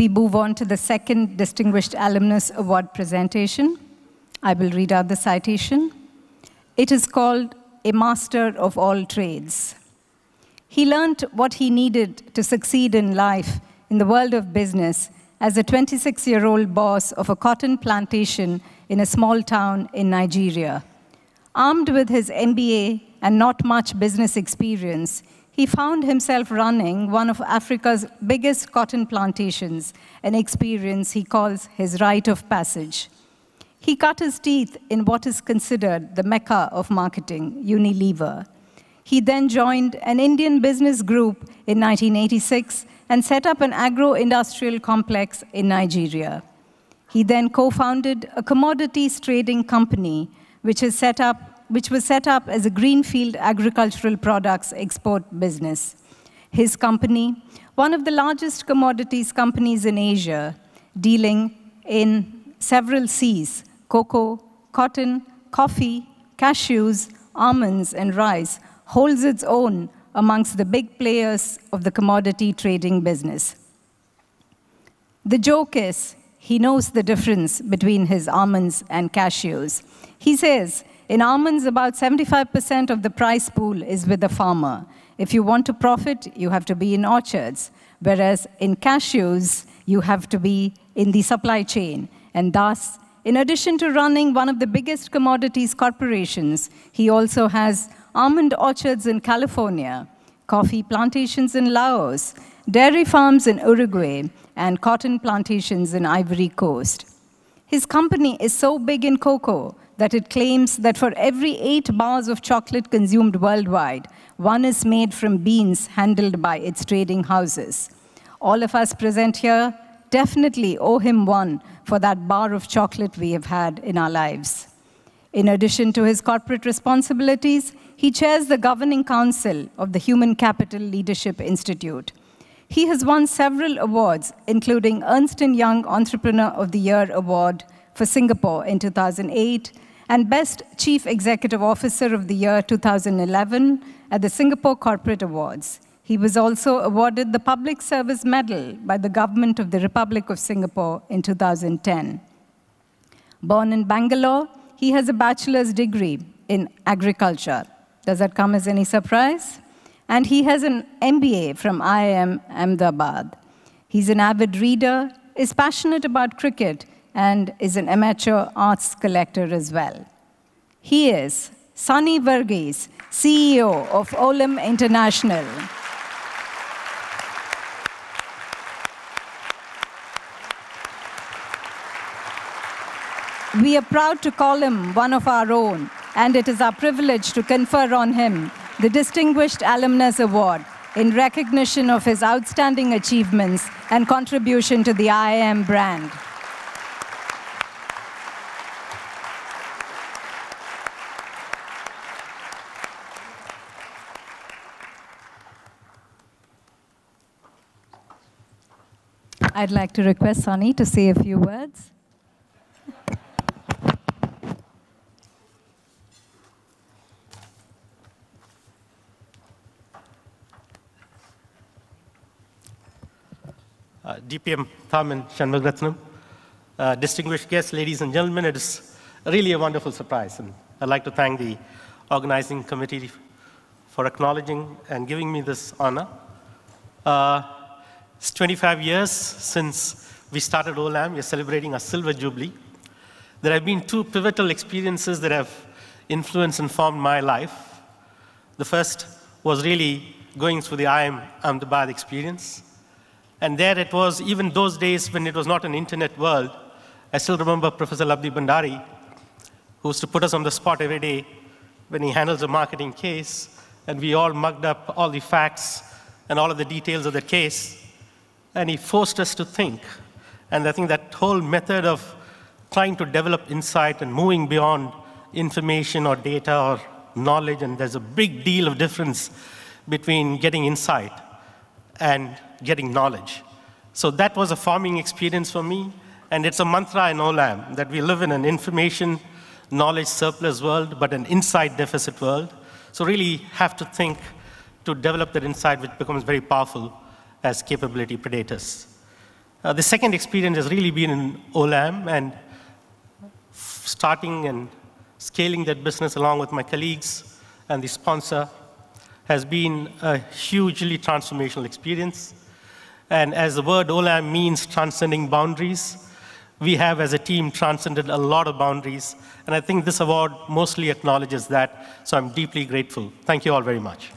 we move on to the second Distinguished Alumnus Award presentation. I will read out the citation. It is called A Master of All Trades. He learned what he needed to succeed in life in the world of business as a 26-year-old boss of a cotton plantation in a small town in Nigeria. Armed with his MBA and not much business experience, he found himself running one of Africa's biggest cotton plantations, an experience he calls his rite of passage. He cut his teeth in what is considered the mecca of marketing, Unilever. He then joined an Indian business group in 1986 and set up an agro industrial complex in Nigeria. He then co founded a commodities trading company, which has set up which was set up as a greenfield agricultural products export business. His company, one of the largest commodities companies in Asia, dealing in several seas, cocoa, cotton, coffee, cashews, almonds, and rice, holds its own amongst the big players of the commodity trading business. The joke is, he knows the difference between his almonds and cashews. He says in almonds, about 75% of the price pool is with the farmer. If you want to profit, you have to be in orchards. Whereas in cashews, you have to be in the supply chain. And thus, in addition to running one of the biggest commodities corporations, he also has almond orchards in California, coffee plantations in Laos, dairy farms in Uruguay, and cotton plantations in Ivory Coast. His company is so big in cocoa that it claims that for every eight bars of chocolate consumed worldwide, one is made from beans handled by its trading houses. All of us present here definitely owe him one for that bar of chocolate we have had in our lives. In addition to his corporate responsibilities, he chairs the governing council of the Human Capital Leadership Institute. He has won several awards, including Ernst & Young Entrepreneur of the Year Award for Singapore in 2008, and Best Chief Executive Officer of the Year 2011 at the Singapore Corporate Awards. He was also awarded the Public Service Medal by the Government of the Republic of Singapore in 2010. Born in Bangalore, he has a bachelor's degree in agriculture. Does that come as any surprise? And he has an MBA from IIM Ahmedabad. He's an avid reader, is passionate about cricket, and is an amateur arts collector as well. He is Sunny Verghese, CEO of Olim International. We are proud to call him one of our own, and it is our privilege to confer on him the Distinguished Alumnus Award in recognition of his outstanding achievements and contribution to the IIM brand. I'd like to request Sonny to say a few words. Uh, DPM Thaman Shanmugaratnam, uh, distinguished guests, ladies and gentlemen, it is really a wonderful surprise, and I'd like to thank the organizing committee for acknowledging and giving me this honor. Uh, it's 25 years since we started OLAM. We're celebrating our silver jubilee. There have been two pivotal experiences that have influenced and formed my life. The first was really going through the IIM Ahmedabad experience. And there it was, even those days when it was not an internet world, I still remember Professor Labdi Bandari, who used to put us on the spot every day when he handles a marketing case, and we all mugged up all the facts and all of the details of the case and he forced us to think. And I think that whole method of trying to develop insight and moving beyond information or data or knowledge, and there's a big deal of difference between getting insight and getting knowledge. So that was a farming experience for me, and it's a mantra in Olam that we live in an information knowledge surplus world, but an insight deficit world. So really have to think to develop that insight, which becomes very powerful as capability predators. Uh, the second experience has really been in OLAM and starting and scaling that business along with my colleagues and the sponsor has been a hugely transformational experience. And as the word OLAM means transcending boundaries, we have as a team transcended a lot of boundaries. And I think this award mostly acknowledges that, so I'm deeply grateful. Thank you all very much.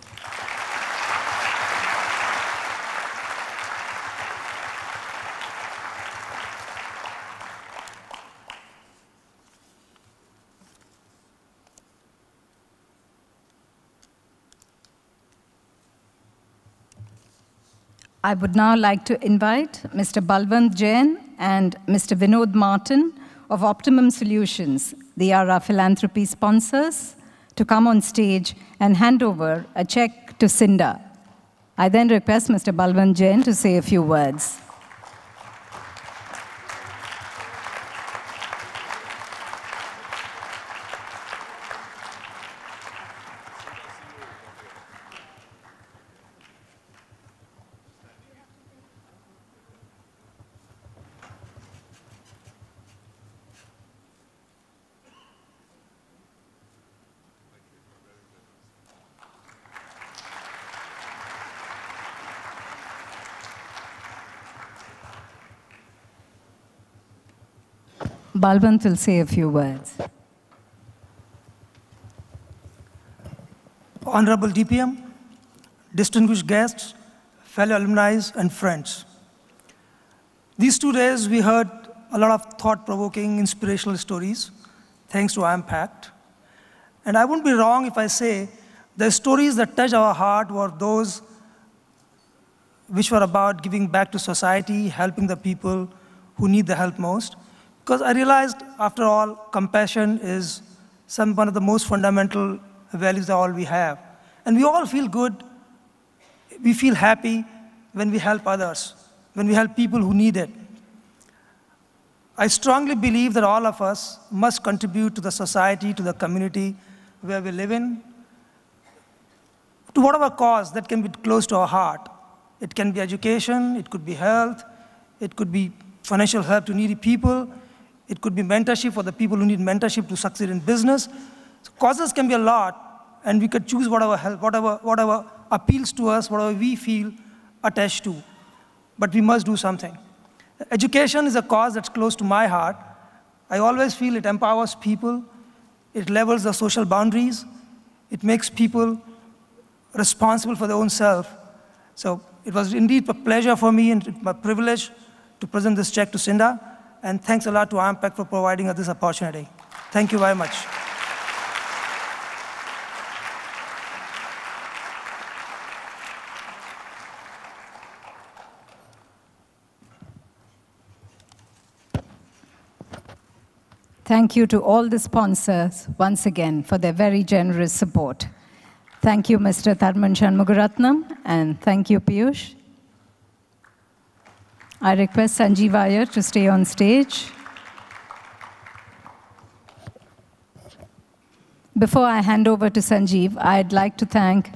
I would now like to invite Mr. Balwant Jain and Mr. Vinod Martin of Optimum Solutions, they are our philanthropy sponsors, to come on stage and hand over a check to Cinda. I then request Mr. Balwant Jain to say a few words. Balwant will say a few words. Honorable DPM, distinguished guests, fellow alumni, and friends. These two days, we heard a lot of thought-provoking, inspirational stories, thanks to Impact. Pact. And I wouldn't be wrong if I say the stories that touched our heart were those which were about giving back to society, helping the people who need the help most, because I realized, after all, compassion is some one of the most fundamental values that all we have. And we all feel good, we feel happy when we help others, when we help people who need it. I strongly believe that all of us must contribute to the society, to the community where we live in, to whatever cause that can be close to our heart. It can be education, it could be health, it could be financial help to needy people, it could be mentorship for the people who need mentorship to succeed in business. So causes can be a lot, and we could choose whatever help, whatever, whatever appeals to us, whatever we feel attached to. But we must do something. Education is a cause that's close to my heart. I always feel it empowers people, it levels the social boundaries, it makes people responsible for their own self. So it was indeed a pleasure for me and a privilege to present this check to Cinda. And thanks a lot to AMPEC for providing us this opportunity. Thank you very much. Thank you to all the sponsors once again for their very generous support. Thank you, Mr. Tharman Shanmugaratnam, and thank you, Piyush. I request Sanjeev Iyer to stay on stage. Before I hand over to Sanjeev, I'd like to thank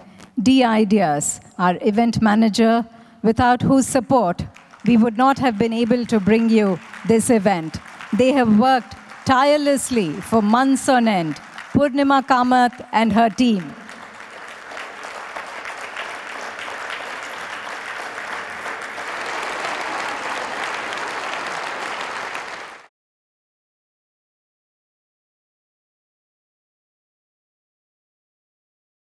D Ideas, our event manager, without whose support we would not have been able to bring you this event. They have worked tirelessly for months on end. Purnima Kamath and her team.